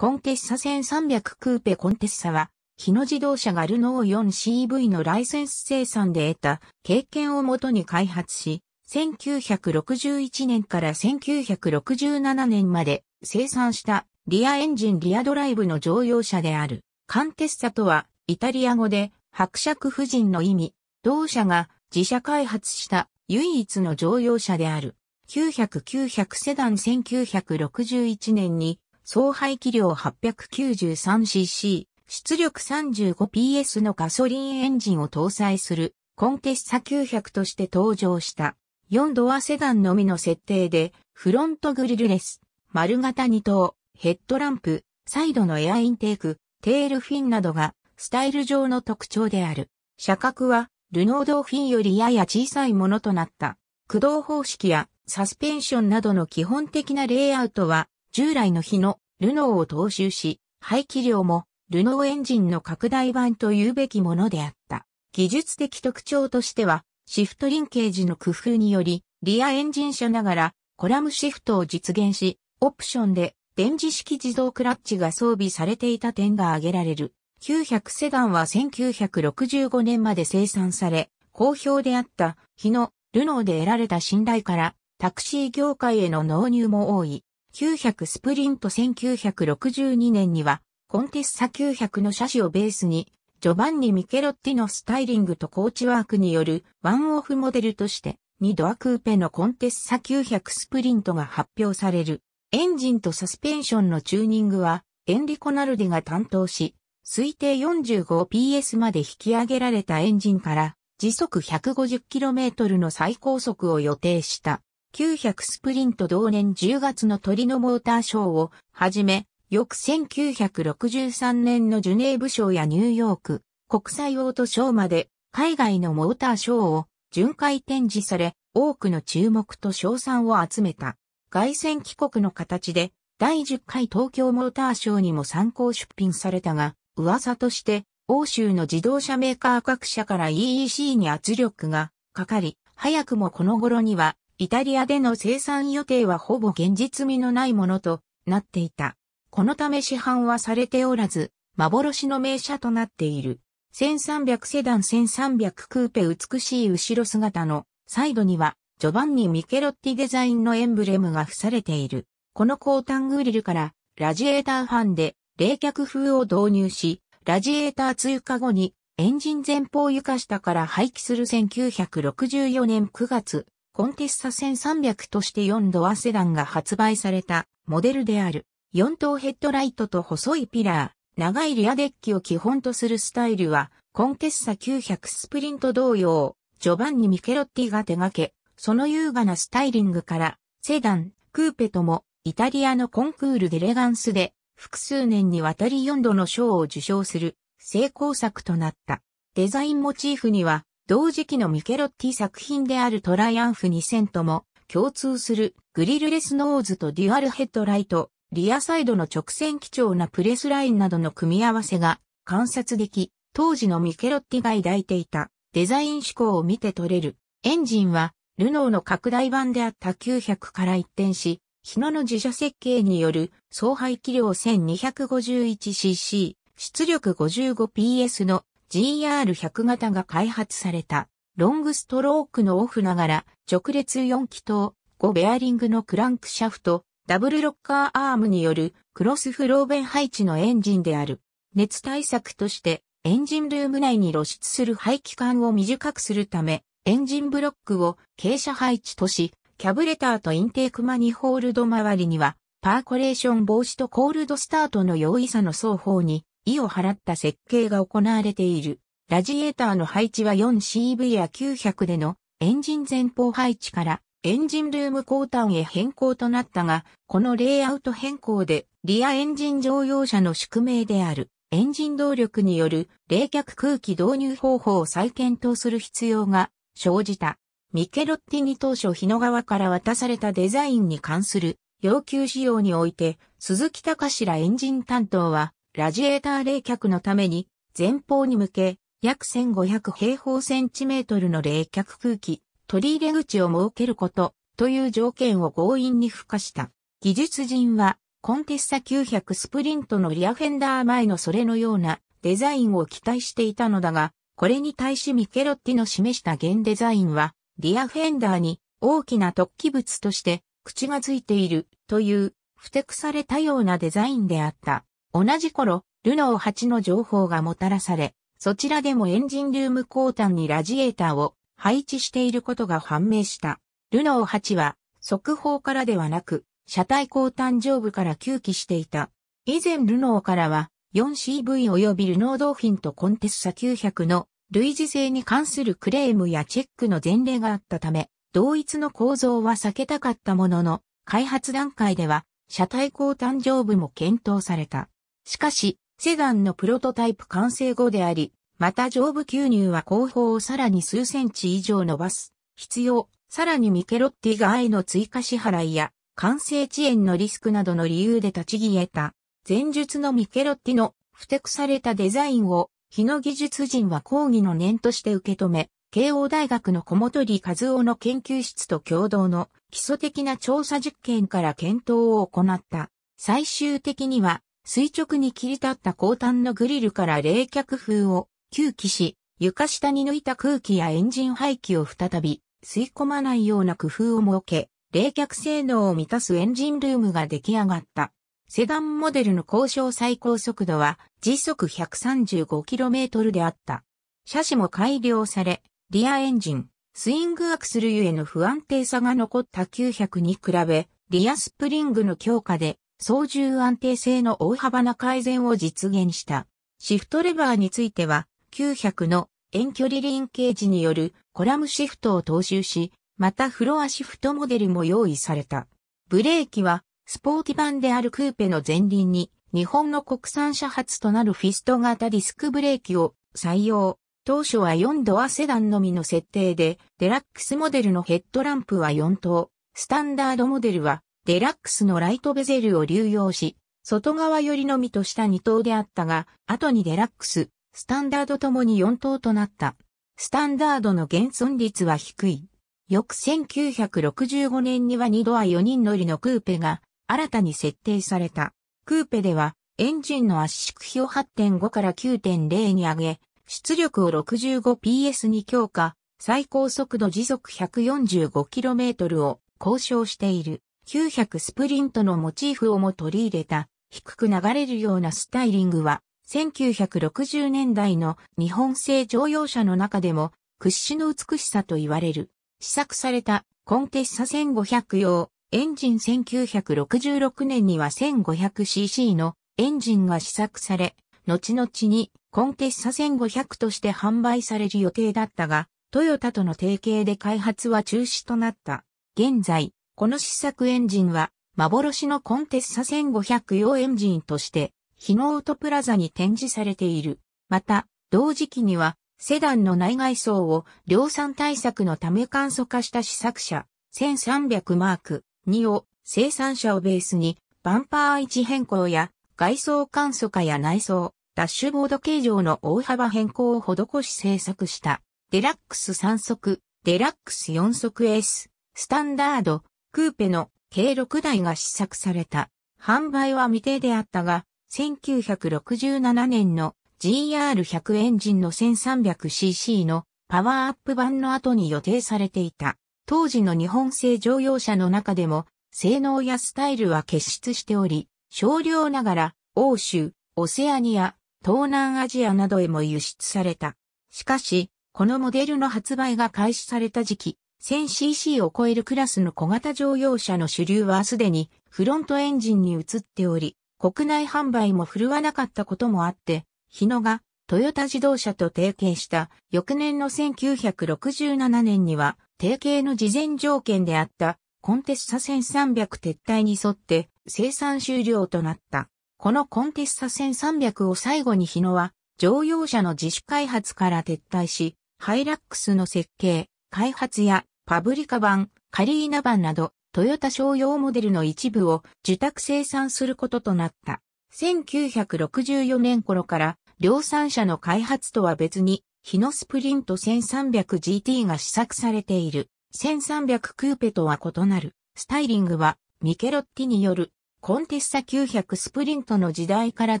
コンテッサ1300クーペコンテッサは、日野自動車がルノー 4CV のライセンス生産で得た経験をもとに開発し、1961年から1967年まで生産したリアエンジンリアドライブの乗用車である。カンテッサとはイタリア語で伯爵夫人の意味、同社が自社開発した唯一の乗用車である。900-900セダン1961年に総排気量 893cc、出力 35PS のガソリンエンジンを搭載するコンテッサ900として登場した。4ドアセダンのみの設定で、フロントグリルレス、丸型2灯、ヘッドランプ、サイドのエアインテーク、テールフィンなどがスタイル上の特徴である。車格はルノードフィンよりやや小さいものとなった。駆動方式やサスペンションなどの基本的なレイアウトは従来の日のルノーを踏襲し、排気量もルノーエンジンの拡大版というべきものであった。技術的特徴としては、シフトリンケージの工夫により、リアエンジン車ながらコラムシフトを実現し、オプションで電磁式自動クラッチが装備されていた点が挙げられる。900セダンは1965年まで生産され、好評であった日のルノーで得られた信頼からタクシー業界への納入も多い。900スプリント1962年には、コンテッサ900の車種をベースに、ジョバンニ・ミケロッティのスタイリングとコーチワークによるワンオフモデルとして、2ドアクーペのコンテッサ900スプリントが発表される。エンジンとサスペンションのチューニングは、エンリコ・ナルディが担当し、推定 45PS まで引き上げられたエンジンから、時速 150km の最高速を予定した。900スプリント同年10月の鳥のモーターショーをはじめ、翌1963年のジュネーブ賞やニューヨーク国際オートショーまで海外のモーターショーを巡回展示され、多くの注目と賞賛を集めた。外戦帰国の形で第10回東京モーターショーにも参考出品されたが、噂として欧州の自動車メーカー各社から EEC に圧力がかかり、早くもこの頃にはイタリアでの生産予定はほぼ現実味のないものとなっていた。このため市販はされておらず、幻の名車となっている。1300セダン1300クーペ美しい後ろ姿のサイドにはジョバンニ・ミケロッティデザインのエンブレムが付されている。この高端グリルからラジエーターファンで冷却風を導入し、ラジエーター通過後にエンジン前方床下から廃棄する1964年9月コンテッサ1300として4ドアセダンが発売されたモデルである。4等ヘッドライトと細いピラー、長いリアデッキを基本とするスタイルは、コンテッサ900スプリント同様、ジョバンニ・ミケロッティが手掛け、その優雅なスタイリングから、セダン、クーペとも、イタリアのコンクールデレガンスで、複数年にわたり4度の賞を受賞する、成功作となった。デザインモチーフには、同時期のミケロッティ作品であるトライアンフ2000とも共通するグリルレスノーズとデュアルヘッドライト、リアサイドの直線貴重なプレスラインなどの組み合わせが観察でき、当時のミケロッティが抱いていたデザイン思考を見て取れる。エンジンはルノーの拡大版であった900から一転し、日野の自社設計による総排気量 1251cc、出力 55PS の GR100 型が開発された、ロングストロークのオフながら、直列4気筒、5ベアリングのクランクシャフト、ダブルロッカーアームによるクロスフローベン配置のエンジンである。熱対策として、エンジンルーム内に露出する排気管を短くするため、エンジンブロックを傾斜配置とし、キャブレターとインテークマニホールド周りには、パーコレーション防止とコールドスタートの容易さの双方に意を払った設計が行われている。ラジエーターの配置は 4CV や900でのエンジン前方配置からエンジンルーム後端へ変更となったが、このレイアウト変更でリアエンジン乗用車の宿命であるエンジン動力による冷却空気導入方法を再検討する必要が生じた。ミケロッティに当初日野川から渡されたデザインに関する要求仕様において、鈴木隆らエンジン担当は、ラジエーター冷却のために、前方に向け、約1500平方センチメートルの冷却空気、取り入れ口を設けること、という条件を強引に付加した。技術人は、コンテッサ900スプリントのリアフェンダー前のそれのようなデザインを期待していたのだが、これに対しミケロッティの示した現デザインは、リアフェンダーに大きな突起物として口がついているという、不適されたようなデザインであった。同じ頃、ルノー8の情報がもたらされ、そちらでもエンジンルーム交換にラジエーターを配置していることが判明した。ルノー8は、速報からではなく、車体交換上部から吸気していた。以前ルノーからは、4CV 及びルノードーフィンとコンテッサ900の類似性に関するクレームやチェックの前例があったため、同一の構造は避けたかったものの、開発段階では、車体交誕生部も検討された。しかし、セダンのプロトタイプ完成後であり、また上部吸入は後方をさらに数センチ以上伸ばす。必要、さらにミケロッティが愛の追加支払いや、完成遅延のリスクなどの理由で立ち消えた。前述のミケロッティの不適されたデザインを、日野技術人は抗議の念として受け止め、慶応大学の小本里和夫の研究室と共同の基礎的な調査実験から検討を行った。最終的には、垂直に切り立った後端のグリルから冷却風を吸気し、床下に抜いた空気やエンジン排気を再び吸い込まないような工夫を設け、冷却性能を満たすエンジンルームが出来上がった。セダンモデルの交渉最高速度は時速 135km であった。車種も改良され、リアエンジン、スイングアクスルゆえの不安定さが残った900に比べ、リアスプリングの強化で操縦安定性の大幅な改善を実現した。シフトレバーについては、900の遠距離リンケージによるコラムシフトを踏襲し、またフロアシフトモデルも用意された。ブレーキは、スポーティ版であるクーペの前輪に、日本の国産車発となるフィスト型ディスクブレーキを採用。当初は4ドアセダンのみの設定で、デラックスモデルのヘッドランプは4灯、スタンダードモデルはデラックスのライトベゼルを流用し、外側寄りのみとした2等であったが、後にデラックス、スタンダードともに4等となった。スタンダードの現存率は低い。翌1965年には2ドア4人乗りのクーペが新たに設定された。クーペではエンジンの圧縮比を8.5から9.0に上げ、出力を 65PS に強化、最高速度時速 145km を交渉している。900スプリントのモチーフをも取り入れた、低く流れるようなスタイリングは、1960年代の日本製乗用車の中でも屈指の美しさと言われる。試作されたコンテッサ1500用エンジン1966年には 1500cc のエンジンが試作され、後々にコンテッサ1500として販売される予定だったが、トヨタとの提携で開発は中止となった。現在、この試作エンジンは、幻のコンテッサ1500用エンジンとして、日のトプラザに展示されている。また、同時期には、セダンの内外装を量産対策のため簡素化した試作車、1300マーク2を生産車をベースに、バンパー位置変更や、外装簡素化や内装、ダッシュボード形状の大幅変更を施し制作した。デラックス3速、デラックス4速 S、スタンダード、クーペの計6台が試作された。販売は未定であったが、1967年の GR100 エンジンの 1300cc のパワーアップ版の後に予定されていた。当時の日本製乗用車の中でも、性能やスタイルは結出しており、少量ながら、欧州、オセアニア、東南アジアなどへも輸出された。しかし、このモデルの発売が開始された時期、1000cc を超えるクラスの小型乗用車の主流はすでにフロントエンジンに移っており、国内販売も振るわなかったこともあって、日野がトヨタ自動車と提携した翌年の1967年には、提携の事前条件であったコンテッサ1300撤退に沿って生産終了となった。このコンテッサ1300を最後に日野は乗用車の自主開発から撤退し、ハイラックスの設計、開発やパブリカ版、カリーナ版など、トヨタ商用モデルの一部を受託生産することとなった。1964年頃から量産車の開発とは別に、日のスプリント 1300GT が試作されている。1300クーペとは異なる。スタイリングはミケロッティによるコンテッサ900スプリントの時代から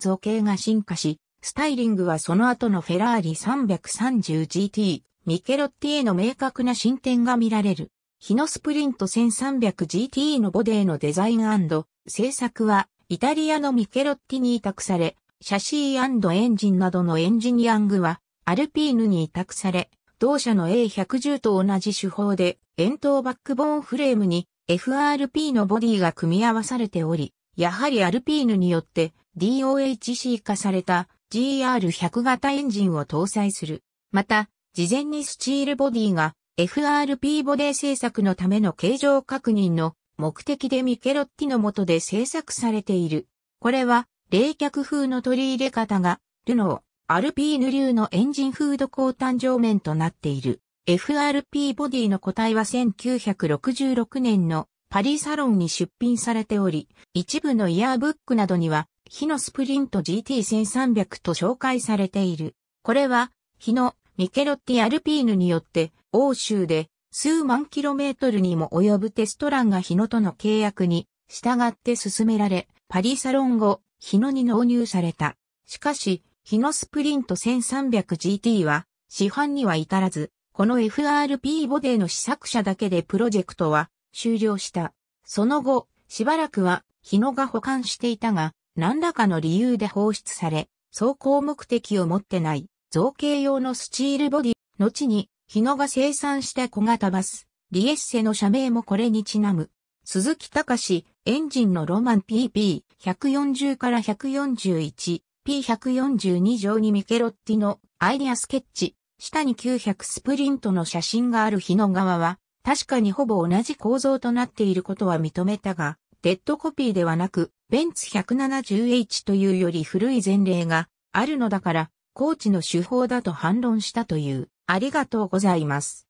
造形が進化し、スタイリングはその後のフェラーリ 330GT、ミケロッティへの明確な進展が見られる。ヒノスプリント 1300GT のボディのデザイン製作はイタリアのミケロッティに委託され、シャシーエンジンなどのエンジニアングはアルピーヌに委託され、同社の A110 と同じ手法で円筒バックボーンフレームに FRP のボディが組み合わされており、やはりアルピーヌによって DOHC 化された GR100 型エンジンを搭載する。また、事前にスチールボディが FRP ボディ製作のための形状確認の目的でミケロッティの下で製作されている。これは冷却風の取り入れ方がルノー、アルピーヌ流のエンジンフード高誕生面となっている。FRP ボディの個体は1966年のパリサロンに出品されており、一部のイヤーブックなどには、日のスプリント GT1300 と紹介されている。これは、日のミケロッティ・アルピーヌによって、欧州で数万キロメートルにも及ぶテストランが日野との契約に従って進められ、パリサロン後、日野に納入された。しかし、日野スプリント 1300GT は市販には至らず、この FRP ボデーの試作車だけでプロジェクトは終了した。その後、しばらくは日野が保管していたが、何らかの理由で放出され、走行目的を持ってない造形用のスチールボディ、後に日野が生産した小型バス、リエッセの社名もこれにちなむ。鈴木隆、エンジンのロマン PP140 から 141P142 条にミケロッティのアイディアスケッチ、下に900スプリントの写真がある日野側は、確かにほぼ同じ構造となっていることは認めたが、デッドコピーではなく、ベンツ 170H というより古い前例があるのだから、コーチの手法だと反論したという。ありがとうございます。